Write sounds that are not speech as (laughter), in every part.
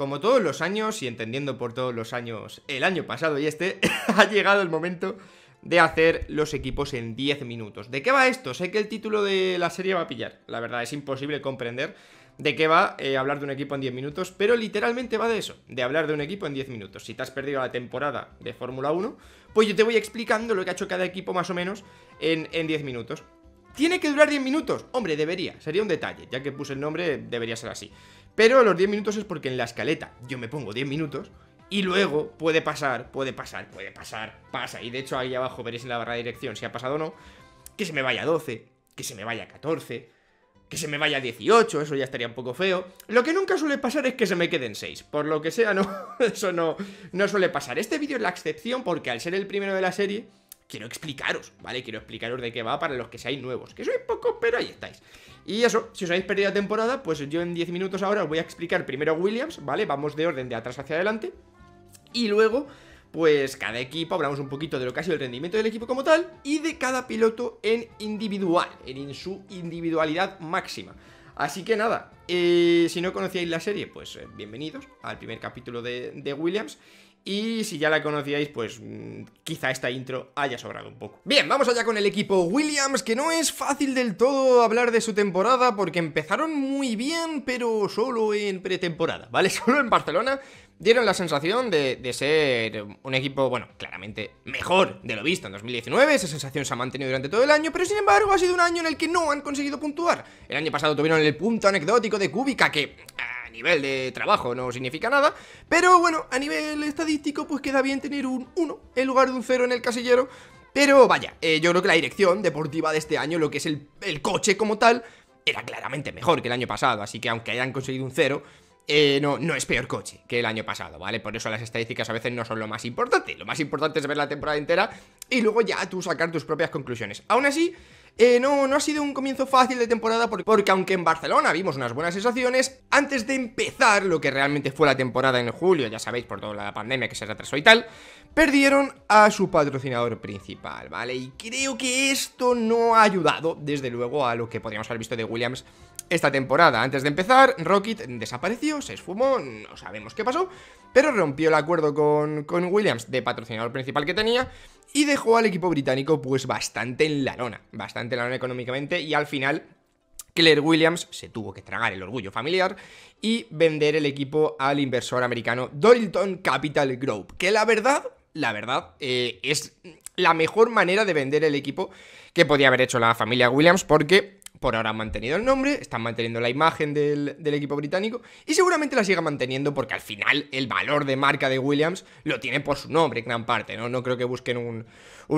Como todos los años, y entendiendo por todos los años el año pasado y este, (laughs) ha llegado el momento de hacer los equipos en 10 minutos. ¿De qué va esto? Sé que el título de la serie va a pillar. La verdad, es imposible comprender de qué va eh, hablar de un equipo en 10 minutos, pero literalmente va de eso, de hablar de un equipo en 10 minutos. Si te has perdido la temporada de Fórmula 1, pues yo te voy explicando lo que ha hecho cada equipo más o menos en, en 10 minutos. Tiene que durar 10 minutos. Hombre, debería. Sería un detalle. Ya que puse el nombre, debería ser así. Pero los 10 minutos es porque en la escaleta yo me pongo 10 minutos. Y luego puede pasar, puede pasar, puede pasar, pasa. Y de hecho ahí abajo veréis en la barra de dirección si ha pasado o no. Que se me vaya 12, que se me vaya 14, que se me vaya 18, eso ya estaría un poco feo. Lo que nunca suele pasar es que se me queden 6. Por lo que sea, no, (laughs) eso no, no suele pasar. Este vídeo es la excepción porque al ser el primero de la serie quiero explicaros, ¿vale? Quiero explicaros de qué va para los que seáis nuevos, que soy poco, pero ahí estáis. Y eso, si os habéis perdido la temporada, pues yo en 10 minutos ahora os voy a explicar primero Williams, ¿vale? Vamos de orden de atrás hacia adelante. Y luego, pues cada equipo hablamos un poquito de lo que ha sido el rendimiento del equipo como tal y de cada piloto en individual, en su individualidad máxima. Así que nada, eh, si no conocíais la serie, pues eh, bienvenidos al primer capítulo de Williams. Y si ya la conocíais, pues mm, quizá esta intro haya sobrado un poco. Bien, vamos allá con el equipo Williams, que no es fácil del todo hablar de su temporada porque empezaron muy bien, pero solo en pretemporada, ¿vale? (laughs) Solo en Barcelona dieron la sensación de, ser un equipo, bueno, claramente mejor de lo visto en 2019. Esa sensación se ha mantenido durante todo el año, pero sin embargo ha sido un año en el que no han conseguido puntuar. El año pasado tuvieron el punto anecdótico de Kubica, que nivel de trabajo no significa nada, pero bueno, a nivel estadístico pues queda bien tener un 1 en lugar de un 0 en el casillero, pero vaya, eh, yo creo que la dirección deportiva de este año, lo que es el, coche como tal, era claramente mejor que el año pasado, así que aunque hayan conseguido un 0... Eh, no, no es peor coche que el año pasado, ¿vale? Por eso las estadísticas a veces no son lo más importante. Lo más importante es ver la temporada entera y luego ya tú sacar tus propias conclusiones. Aún así, eh, no, no ha sido un comienzo fácil de temporada porque, aunque en Barcelona vimos unas buenas sensaciones, antes de empezar lo que realmente fue la temporada en julio, ya sabéis por toda la pandemia que se retrasó y tal, perdieron a su patrocinador principal, ¿vale? Y creo que esto no ha ayudado, desde luego, a lo que podríamos haber visto de Williams esta temporada. Antes de empezar, Rocket desapareció, se esfumó, no sabemos qué pasó, pero rompió el acuerdo con, Williams de patrocinador principal que tenía y dejó al equipo británico pues bastante en la lona, bastante en la lona económicamente y al final Claire Williams se tuvo que tragar el orgullo familiar y vender el equipo al inversor americano Dorilton Capital Group, que la verdad, la verdad, eh, es la mejor manera de vender el equipo que podía haber hecho la familia Williams porque por ahora han mantenido el nombre, están manteniendo la imagen del, equipo británico y seguramente la siga manteniendo porque al final el valor de marca de Williams lo tiene por su nombre en gran parte, ¿no? No creo que busquen un,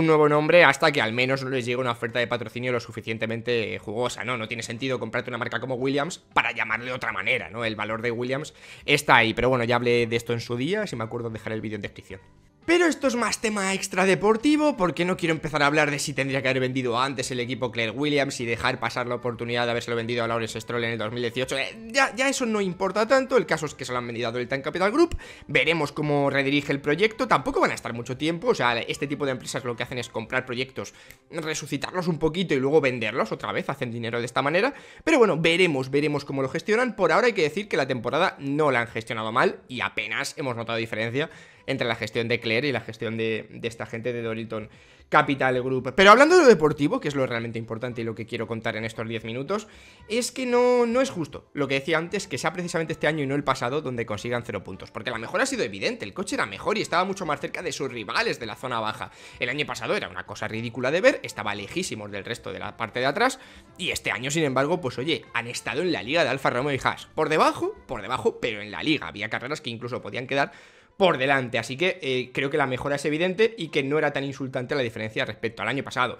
nuevo nombre hasta que al menos no les llegue una oferta de patrocinio lo suficientemente jugosa, ¿no? No tiene sentido comprarte una marca como Williams para llamarle de otra manera, ¿no? El valor de Williams está ahí, pero bueno, ya hablé de esto en su día, si me acuerdo dejaré el vídeo en descripción. Pero esto es más tema extra deportivo porque no quiero empezar a hablar de si tendría que haber vendido antes el equipo Claire Williams y dejar pasar la oportunidad de lo vendido a Lawrence Stroll en el 2018. Eh, ya, eso no importa tanto, el caso es que se lo han vendido a Tank Capital Group, veremos cómo redirige el proyecto, tampoco van a estar mucho tiempo, o sea, este tipo de empresas lo que hacen es comprar proyectos, resucitarlos un poquito y luego venderlos otra vez, hacen dinero de esta manera, pero bueno, veremos, veremos cómo lo gestionan. Por ahora hay que decir que la temporada no la han gestionado mal y apenas hemos notado diferencia entre la gestión de Claire y la gestión de, esta gente de Doriton Capital Group. Pero hablando de lo deportivo, que es lo realmente importante y lo que quiero contar en estos 10 minutos, es que no, no es justo lo que decía antes, que sea precisamente este año y no el pasado donde consigan 0 puntos. Porque la mejora ha sido evidente, el coche era mejor y estaba mucho más cerca de sus rivales de la zona baja. El año pasado era una cosa ridícula de ver, estaba lejísimos del resto de la parte de atrás. Y este año, sin embargo, pues oye, han estado en la liga de Alfa Romeo y Haas. Por debajo, por debajo, pero en la liga. Había carreras que incluso podían quedar por delante. Así que eh, creo que la mejora es evidente y que no era tan insultante la diferencia respecto al año pasado.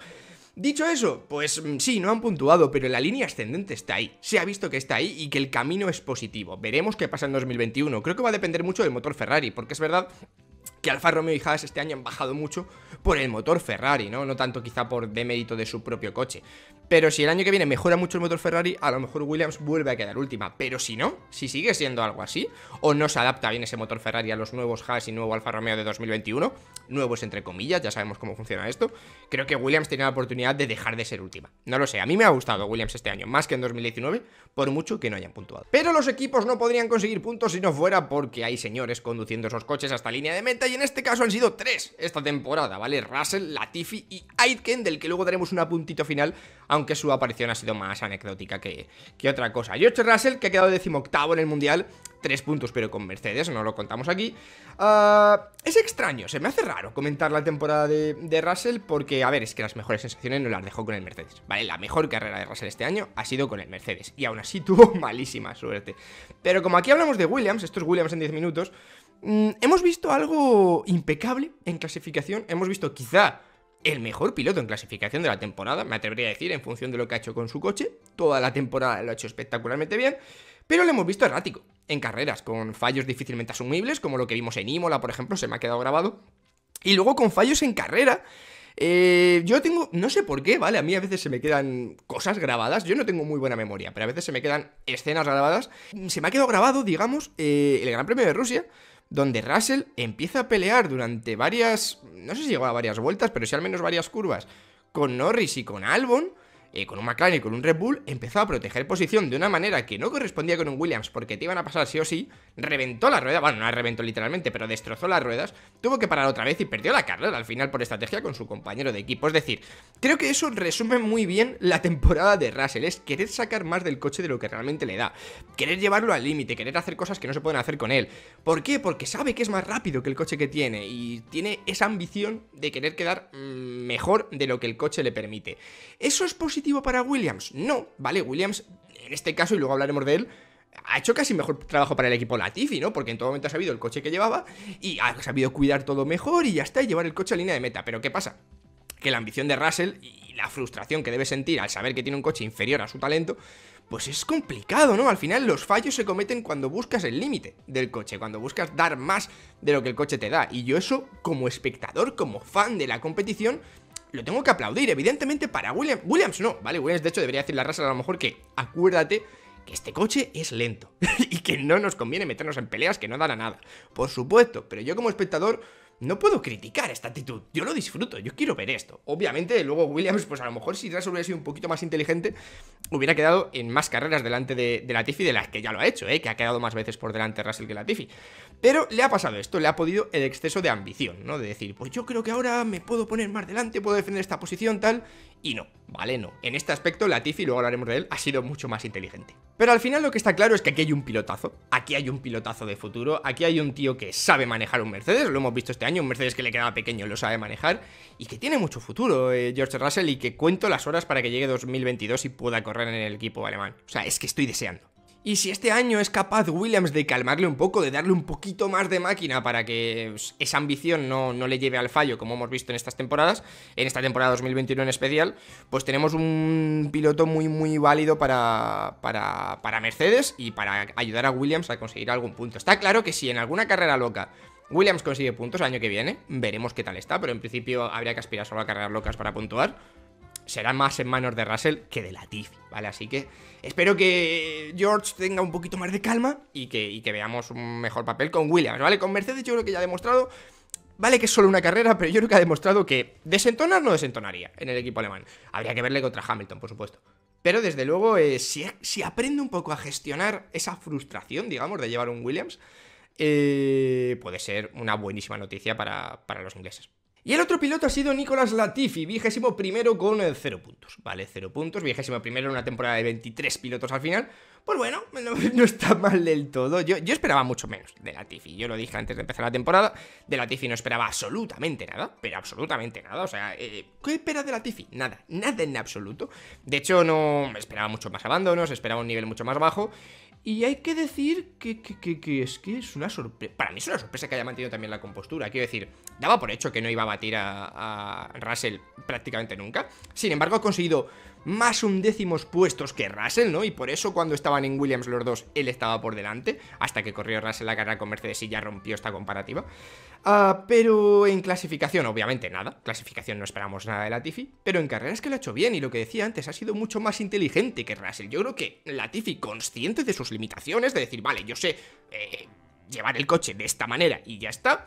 Dicho eso, pues mm, sí, no han puntuado, pero la línea ascendente está ahí. Se ha visto que está ahí y que el camino es positivo. Veremos qué pasa en 2021. Creo que va a depender mucho del motor Ferrari, porque es verdad que Alfa Romeo y Haas este año han bajado mucho por el motor Ferrari, ¿no? No tanto quizá por demérito de su propio coche. Pero si el año que viene mejora mucho el motor Ferrari, a lo mejor Williams vuelve a quedar última. Pero si no, si sigue siendo algo así, o no se adapta bien ese motor Ferrari a los nuevos Haas y nuevo Alfa Romeo de 2021, nuevos entre comillas, ya sabemos cómo funciona esto, creo que Williams tiene la oportunidad de dejar de ser última. No lo sé, a mí me ha gustado Williams este año, más que en 2019, por mucho que no hayan puntuado. Pero los equipos no podrían conseguir puntos si no fuera porque hay señores conduciendo esos coches hasta línea de meta y en este caso han sido tres esta temporada, ¿vale? Russell, Latifi y Aitken, del que luego daremos una puntito final, aunque su aparición ha sido más anecdótica que, otra cosa. George Russell, que ha quedado decimoctavo en el Mundial, tres puntos, pero con Mercedes, no lo contamos aquí. Ah, es extraño, se me hace raro comentar la temporada de, Russell porque, a ver, es que las mejores sensaciones no las dejó con el Mercedes, ¿vale? La mejor carrera de Russell este año ha sido con el Mercedes y aún así (laughs) tuvo malísima suerte. Pero como aquí hablamos de Williams, estos Williams en 10 minutos, Mm, hemos visto algo impecable en clasificación. Hemos visto quizá el mejor piloto en clasificación de la temporada, me atrevería a decir, en función de lo que ha hecho con su coche. Toda la temporada lo ha hecho espectacularmente bien, pero lo hemos visto errático en carreras, con fallos difícilmente asumibles, como lo que vimos en Imola, por ejemplo, se me ha quedado grabado. Y luego con fallos en carrera. Eh, yo tengo, no sé por qué, ¿vale? A mí a veces se me quedan cosas grabadas, yo no tengo muy buena memoria, pero a veces se me quedan escenas grabadas. Se me ha quedado grabado, digamos, eh, el Gran Premio de Rusia, donde Russell empieza a pelear durante varias, no sé si llegó a varias vueltas, pero sí al menos varias curvas, con Norris y con Albon, eh, con un McLaren y con un Red Bull, empezó a proteger posición de una manera que no correspondía con un Williams porque te iban a pasar sí o sí, reventó la rueda, bueno, no la reventó literalmente, pero destrozó las ruedas, tuvo que parar otra vez y perdió la carrera al final por estrategia con su compañero de equipo. Es decir, creo que eso resume muy bien la temporada de Russell, es querer sacar más del coche de lo que realmente le da, querer llevarlo al límite, querer hacer cosas que no se pueden hacer con él. ¿Por qué? Porque sabe que es más rápido que el coche que tiene y tiene esa ambición de querer quedar mm, mejor de lo que el coche le permite. Eso es positivo para Williams. No, ¿vale? Williams, en este caso, y luego hablaremos de él, ha hecho casi mejor trabajo para el equipo Latifi, ¿no? Porque en todo momento ha sabido el coche que llevaba y ha sabido cuidar todo mejor y ya está, y llevar el coche a línea de meta. Pero ¿qué pasa? Que la ambición de Russell y la frustración que debe sentir al saber que tiene un coche inferior a su talento, pues es complicado, ¿no? Al final los fallos se cometen cuando buscas el límite del coche, cuando buscas dar más de lo que el coche te da. Y yo eso, como espectador, como fan de la competición, lo tengo que aplaudir, evidentemente para Williams. Williams no, ¿vale? Williams, de hecho, debería decir la raza a lo mejor que acuérdate que este coche es lento (laughs) y que no nos conviene meternos en peleas que no dan a nada. Por supuesto, pero yo como espectador no puedo criticar esta actitud. Yo lo disfruto, yo quiero ver esto. Obviamente, luego Williams, pues a lo mejor si Russell hubiera sido un poquito más inteligente, hubiera quedado en más carreras delante de, de Latifi de las que ya lo ha hecho, ¿eh? que ha quedado más veces por delante Russell que Latifi. Pero le ha pasado esto, le ha podido el exceso de ambición, ¿no? De decir, pues yo creo que ahora me puedo poner más delante, puedo defender esta posición, tal, y no, ¿vale? No. En este aspecto, Latifi, luego hablaremos de él, ha sido mucho más inteligente. Pero al final lo que está claro es que aquí hay un pilotazo, aquí hay un pilotazo de futuro, aquí hay un tío que sabe manejar un Mercedes, lo hemos visto este año, un Mercedes que le quedaba pequeño, lo sabe manejar, y que tiene mucho futuro, eh, George Russell, y que cuento las horas para que llegue 2022 y pueda correr en el equipo alemán. O sea, es que estoy deseando. Y si este año es capaz Williams de calmarle un poco, de darle un poquito más de máquina para que esa ambición no, le lleve al fallo, como hemos visto en estas temporadas, en esta temporada 2021 en especial, pues tenemos un piloto muy, muy válido para, para, para Mercedes y para ayudar a Williams a conseguir algún punto. Está claro que si en alguna carrera loca Williams consigue puntos el año que viene, veremos qué tal está, pero en principio habría que aspirar solo a carreras locas para puntuar será más en manos de Russell que de Latifi, ¿vale? Así que espero que George tenga un poquito más de calma y que, veamos un mejor papel con Williams, ¿vale? Con Mercedes yo creo que ya ha demostrado Vale que es solo una carrera, pero yo creo que ha demostrado que desentonar no desentonaría en el equipo alemán. Habría que verle contra Hamilton, por supuesto. Pero desde luego, eh, si, aprende un poco a gestionar esa frustración, digamos, de llevar un Williams, eh, puede ser una buenísima noticia para los ingleses. Y el otro piloto ha sido Nicolas Latifi, vigésimo primero con 0 eh, puntos. Vale, 0 puntos, vigésimo primero en una temporada de 23 pilotos al final. Pues bueno, (laughs) no, está mal del todo. Yo, esperaba mucho menos de Latifi. Yo lo dije antes de empezar la temporada. De Latifi no esperaba absolutamente nada, pero absolutamente nada. O sea, eh, ¿qué espera de Latifi? Nada, nada en absoluto. De hecho, no esperaba mucho más abandonos, esperaba un nivel mucho más bajo. Y hay que decir que, que, que, es que es una sorpresa. Para mí es una sorpresa que haya mantenido también la compostura. Quiero decir, daba por hecho que no iba a batir a, a Russell prácticamente nunca. Sin embargo, ha conseguido más undécimos puestos que Russell, ¿no? Y por eso cuando estaban en Williams los dos, él estaba por delante, hasta que corrió Russell la carrera con Mercedes y ya rompió esta comparativa. Ah, pero en clasificación, obviamente nada, clasificación no esperamos nada de Latifi, pero en carreras que lo ha hecho bien y lo que decía antes, ha sido mucho más inteligente que Russell. Yo creo que Latifi, consciente de sus limitaciones, de decir, vale, yo sé eh, llevar el coche de esta manera y ya está,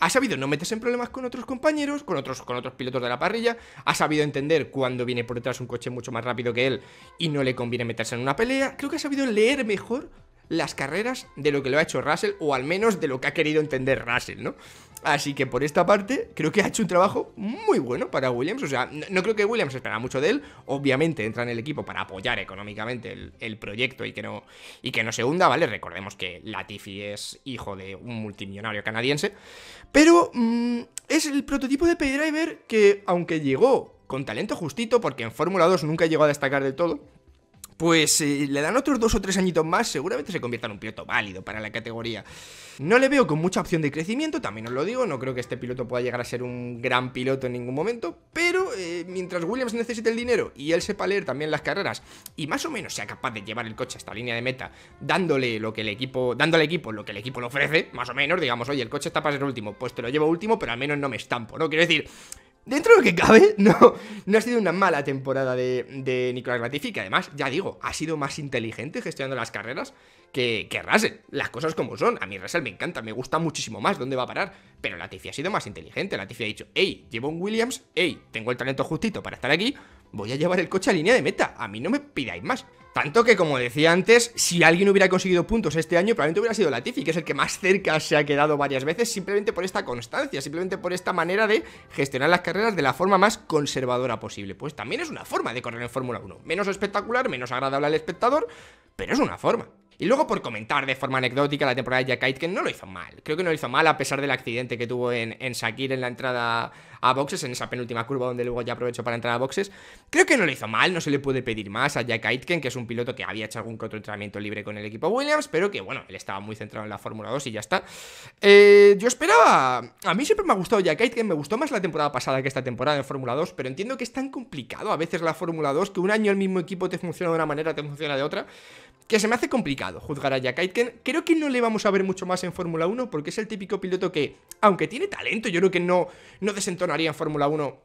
ha sabido no meterse en problemas con otros compañeros, con otros, con otros pilotos de la parrilla, ha sabido entender cuando viene por detrás un coche mucho más rápido que él y no le conviene meterse en una pelea. Creo que ha sabido leer mejor las carreras de lo que lo ha hecho Russell, o al menos de lo que ha querido entender Russell, ¿no? Así que por esta parte, creo que ha hecho un trabajo muy bueno para Williams. O sea, no, creo que Williams espera mucho de él. Obviamente entra en el equipo para apoyar económicamente el, proyecto y que, no, y que no se hunda, ¿vale? Recordemos que Latifi es hijo de un multimillonario canadiense. Pero mm, es el prototipo de Pedriver que, aunque llegó con talento justito, porque en Fórmula 2 nunca llegó a destacar del todo pues eh, le dan otros dos o tres añitos más, seguramente se convierta en un piloto válido para la categoría. No le veo con mucha opción de crecimiento, también os lo digo, no creo que este piloto pueda llegar a ser un gran piloto en ningún momento, pero eh, mientras Williams necesite el dinero y él sepa leer también las carreras y más o menos sea capaz de llevar el coche a esta línea de meta, dándole lo que el equipo, dando al equipo lo que el equipo le ofrece, más o menos, digamos, oye, el coche está para ser último, pues te lo llevo último, pero al menos no me estampo, ¿no? Quiero decir, dentro de lo que cabe, (laughs) no, no ha sido una mala temporada de, de Nicolás Latifi, que además, ya digo, ha sido más inteligente gestionando las carreras que, que Russell. Las cosas como son. A mí Russell me encanta, me gusta muchísimo más dónde va a parar. Pero Latifi ha sido más inteligente. Latifi ha dicho, hey, llevo un Williams, hey, tengo el talento justito para estar aquí, voy a llevar el coche a línea de meta. A mí no me pidáis más. Tanto que, como decía antes, si alguien hubiera conseguido puntos este año, probablemente hubiera sido Latifi, que es el que más cerca se ha quedado varias veces, simplemente por esta constancia, simplemente por esta manera de gestionar las carreras de la forma más conservadora posible. Pues también es una forma de correr en Fórmula 1. Menos espectacular, menos agradable al espectador, pero es una forma. Y luego por comentar de forma anecdótica la temporada de Jack Aitken no lo hizo mal. Creo que no lo hizo mal a pesar del accidente que tuvo en, en en la entrada a boxes, en esa penúltima curva donde luego ya aprovechó para entrar a boxes. Creo que no lo hizo mal, no se le puede pedir más a Jack Aitken, que es un piloto que había hecho algún que otro entrenamiento libre con el equipo Williams, pero que bueno, él estaba muy centrado en la Fórmula 2 y ya está. Eh, yo esperaba, a mí siempre me ha gustado Jack Aitken, me gustó más la temporada pasada que esta temporada en Fórmula 2, pero entiendo que es tan complicado a veces la Fórmula 2 que un año el mismo equipo te funciona de una manera, te funciona de otra que se me hace complicado juzgar a Jack Aitken. Creo que no le vamos a ver mucho más en Fórmula 1 porque es el típico piloto que, aunque tiene talento, yo creo que no, no desentonaría en Fórmula 1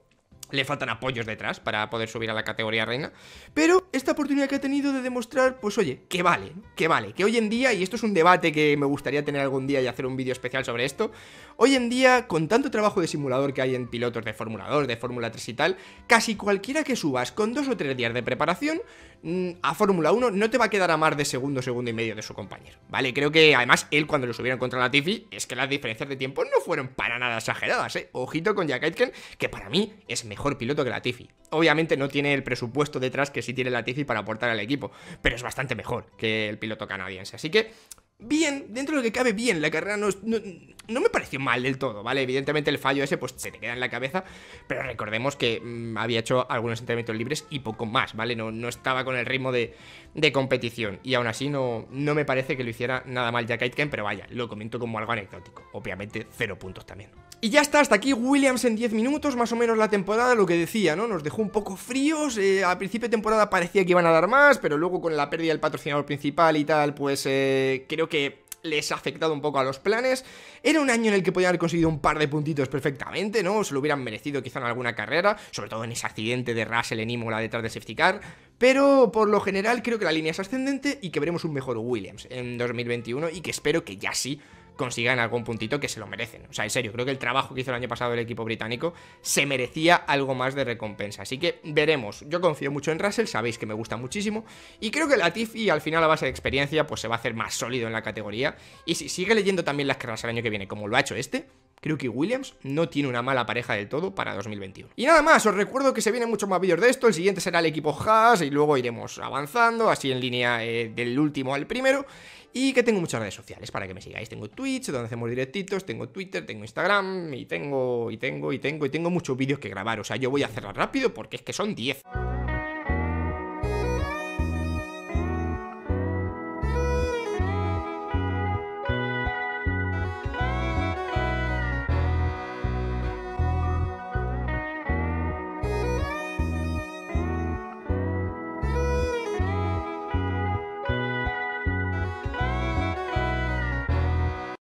le faltan apoyos detrás para poder subir a la categoría reina, pero esta oportunidad que ha tenido de demostrar, pues oye, que vale, que vale, que hoy en día, y esto es un debate que me gustaría tener algún día y hacer un vídeo especial sobre esto, hoy en día, con tanto trabajo de simulador que hay en pilotos de Fórmula 2, de Fórmula 3 y tal, casi cualquiera que subas con dos o tres días de preparación mm, a Fórmula 1 no te va a quedar a más de segundo, segundo y medio de su compañero, ¿vale? Creo que además él cuando lo subieron contra la Tifi, es que las diferencias de tiempo no fueron para nada exageradas, ¿eh? Ojito con Jack Aitken, que para mí es mejor mejor piloto que Latifi. Obviamente no tiene el presupuesto detrás que sí tiene Latifi para aportar al equipo, pero es bastante mejor que el piloto canadiense. Así que bien, dentro de lo que cabe bien, la carrera no, me pareció mal del todo, ¿vale? Evidentemente el fallo ese pues se te queda en la cabeza, pero recordemos que mm, había hecho algunos entrenamientos libres y poco más, ¿vale? No, no estaba con el ritmo de, de, competición y aún así no, no me parece que lo hiciera nada mal Jack Aitken, pero vaya, lo comento como algo anecdótico, obviamente cero puntos también. Y ya está, hasta aquí Williams en 10 minutos, más o menos la temporada, lo que decía, ¿no? Nos dejó un poco fríos, eh, a principio de temporada parecía que iban a dar más, pero luego con la pérdida del patrocinador principal y tal, pues eh, creo que les ha afectado un poco a los planes. Era un año en el que podían haber conseguido un par de puntitos perfectamente, ¿no? Se lo hubieran merecido quizá en alguna carrera, sobre todo en ese accidente de Russell en Imola detrás de Safety Car, pero por lo general creo que la línea es ascendente y que veremos un mejor Williams en 2021 y que espero que ya sí consigan algún puntito que se lo merecen. O sea, en serio, creo que el trabajo que hizo el año pasado el equipo británico se merecía algo más de recompensa. Así que veremos. Yo confío mucho en Russell, sabéis que me gusta muchísimo. Y creo que Latifi, al final, a base de experiencia, pues se va a hacer más sólido en la categoría. Y si sigue leyendo también las carreras el año que viene, como lo ha hecho este, Creo que Williams no tiene una mala pareja del todo para 2021. Y nada más, os recuerdo que se vienen muchos más vídeos de esto, el siguiente será el equipo Haas y luego iremos avanzando, así en línea eh, del último al primero. Y que tengo muchas redes sociales para que me sigáis. Tengo Twitch, donde hacemos directitos, tengo Twitter, tengo Instagram, y tengo, y tengo, y tengo, y tengo muchos vídeos que grabar. O sea, yo voy a hacerlo rápido porque es que son 10.